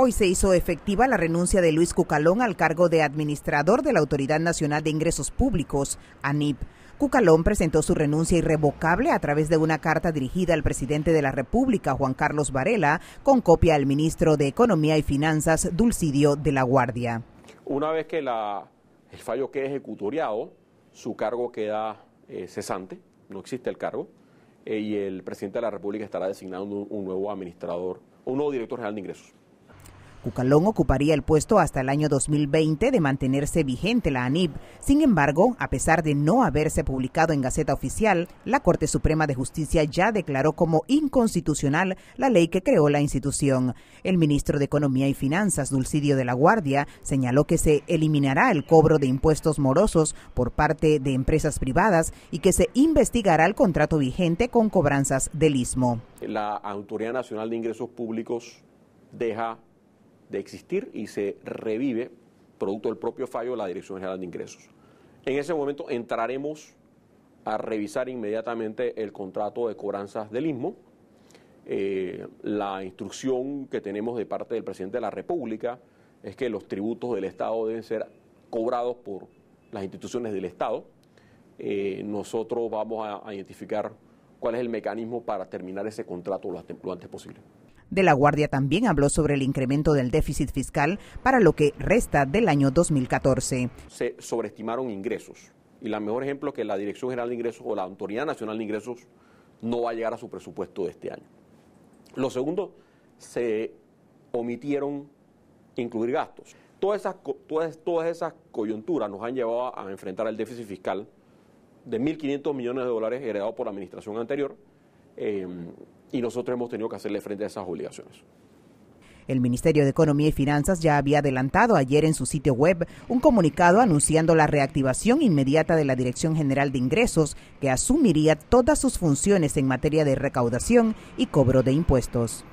Hoy se hizo efectiva la renuncia de Luis Cucalón al cargo de administrador de la Autoridad Nacional de Ingresos Públicos, ANIP. Cucalón presentó su renuncia irrevocable a través de una carta dirigida al presidente de la República, Juan Carlos Varela, con copia al ministro de Economía y Finanzas, Dulcidio de la Guardia. Una vez que el fallo quede ejecutoriado, su cargo queda eh, cesante, no existe el cargo, eh, y el presidente de la República estará designando un, un nuevo administrador, un nuevo director general de ingresos. Bucalón ocuparía el puesto hasta el año 2020 de mantenerse vigente la ANIB. Sin embargo, a pesar de no haberse publicado en Gaceta Oficial, la Corte Suprema de Justicia ya declaró como inconstitucional la ley que creó la institución. El ministro de Economía y Finanzas, Dulcidio de la Guardia, señaló que se eliminará el cobro de impuestos morosos por parte de empresas privadas y que se investigará el contrato vigente con cobranzas del Istmo. La Autoridad Nacional de Ingresos Públicos deja de existir y se revive, producto del propio fallo, de la Dirección General de Ingresos. En ese momento entraremos a revisar inmediatamente el contrato de cobranzas del ISMO. Eh, la instrucción que tenemos de parte del presidente de la República es que los tributos del Estado deben ser cobrados por las instituciones del Estado. Eh, nosotros vamos a, identificar cuál es el mecanismo para terminar ese contrato lo antes posible. De la Guardia también habló sobre el incremento del déficit fiscal para lo que resta del año 2014. Se sobreestimaron ingresos y el mejor ejemplo es que la Dirección General de Ingresos o la Autoridad Nacional de Ingresos no va a llegar a su presupuesto de este año. Lo segundo, se omitieron incluir gastos. Todas esas, coyunturas nos han llevado a enfrentar el déficit fiscal de 1.500 millones de dólares heredado por la administración anterior, Em, y nosotros hemos tenido que hacerle frente a esas obligaciones. El Ministerio de Economía y Finanzas ya había adelantado ayer en su sitio web un comunicado anunciando la reactivación inmediata de la Dirección General de Ingresos, que asumiría todas sus funciones en materia de recaudación y cobro de impuestos.